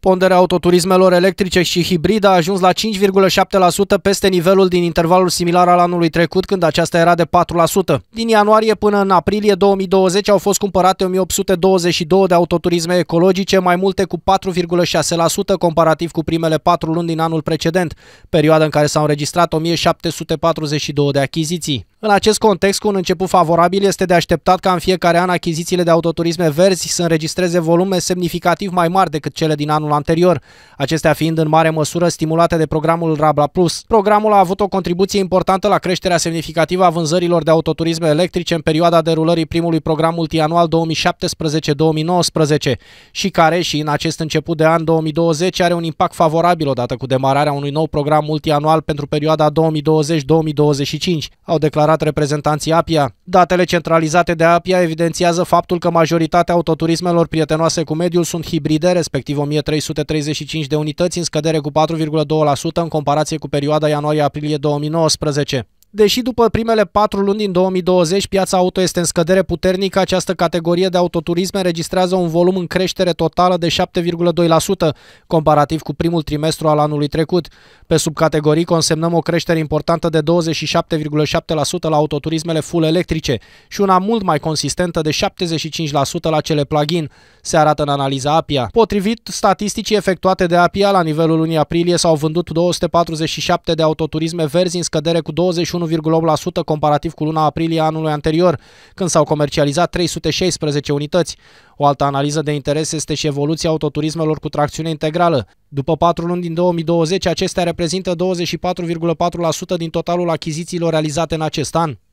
Ponderea autoturismelor electrice și hibride a ajuns la 5,7% peste nivelul din intervalul similar al anului trecut, când aceasta era de 4%. Din ianuarie până în aprilie 2020 au fost cumpărate 1822 de autoturisme ecologice, mai multe cu 4,6% comparativ cu primele 4 luni din anul precedent, perioada în care s-au înregistrat 1742 de achiziții. În acest context, cu un început favorabil, este de așteptat ca în fiecare an achizițiile de autoturisme verzi să înregistreze volume semnificativ mai mari decât cele din anul anterior, acestea fiind în mare măsură stimulate de programul Rabla Plus. Programul a avut o contribuție importantă la creșterea semnificativă a vânzărilor de autoturisme electrice în perioada derulării primului program multianual 2017-2019 și care și în acest început de an 2020 are un impact favorabil odată cu demararea unui nou program multianual pentru perioada 2020-2025, au declarat declarat reprezentanții APIA. Datele centralizate de APIA evidențiază faptul că majoritatea autoturismelor prietenoase cu mediul sunt hibride, respectiv 1335 de unități în scădere cu 4,2% în comparație cu perioada ianuarie-aprilie 2019. Deși după primele patru luni din 2020 piața auto este în scădere puternică, această categorie de autoturisme înregistrează un volum în creștere totală de 7,2%, comparativ cu primul trimestru al anului trecut. Pe subcategorii consemnăm o creștere importantă de 27,7% la autoturismele full electrice și una mult mai consistentă de 75% la cele plug-in, se arată în analiza APIA. Potrivit statisticii efectuate de APIA, la nivelul lunii aprilie s-au vândut 247 de autoturisme verzi în scădere cu 21 1,8% comparativ cu luna aprilie anului anterior, când s-au comercializat 316 unități. O altă analiză de interes este și evoluția autoturismelor cu tracțiune integrală. După 4 luni din 2020, acestea reprezintă 24,4% din totalul achizițiilor realizate în acest an.